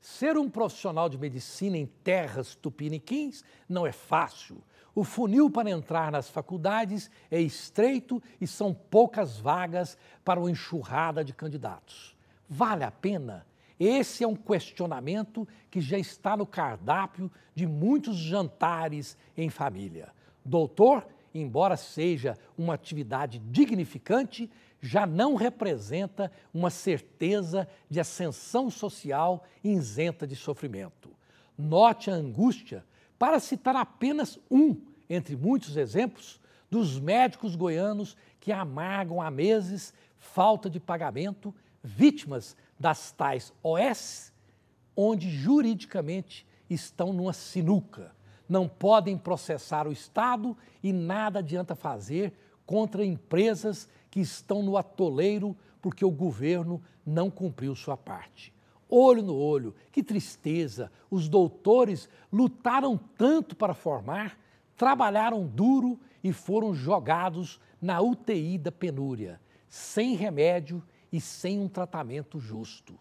Ser um profissional de medicina em terras tupiniquins não é fácil. O funil para entrar nas faculdades é estreito e são poucas vagas para uma enxurrada de candidatos. Vale a pena? Esse é um questionamento que já está no cardápio de muitos jantares em família. Doutor embora seja uma atividade dignificante, já não representa uma certeza de ascensão social isenta de sofrimento. Note a angústia, para citar apenas um entre muitos exemplos, dos médicos goianos que amargam há meses falta de pagamento, vítimas das tais OS, onde juridicamente estão numa sinuca não podem processar o Estado e nada adianta fazer contra empresas que estão no atoleiro porque o governo não cumpriu sua parte. Olho no olho, que tristeza! Os doutores lutaram tanto para formar, trabalharam duro e foram jogados na UTI da penúria, sem remédio e sem um tratamento justo.